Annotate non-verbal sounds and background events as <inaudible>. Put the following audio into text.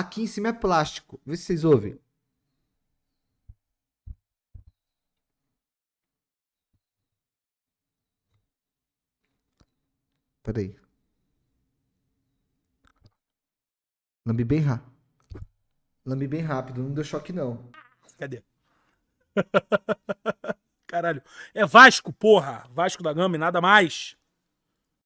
Aqui em cima é plástico. Vê se vocês ouvem. Peraí. Lambi bem rápido. Lambi bem rápido, não deu choque não. Cadê? <laughs> Caralho. É Vasco, porra. Vasco da Gama e nada mais.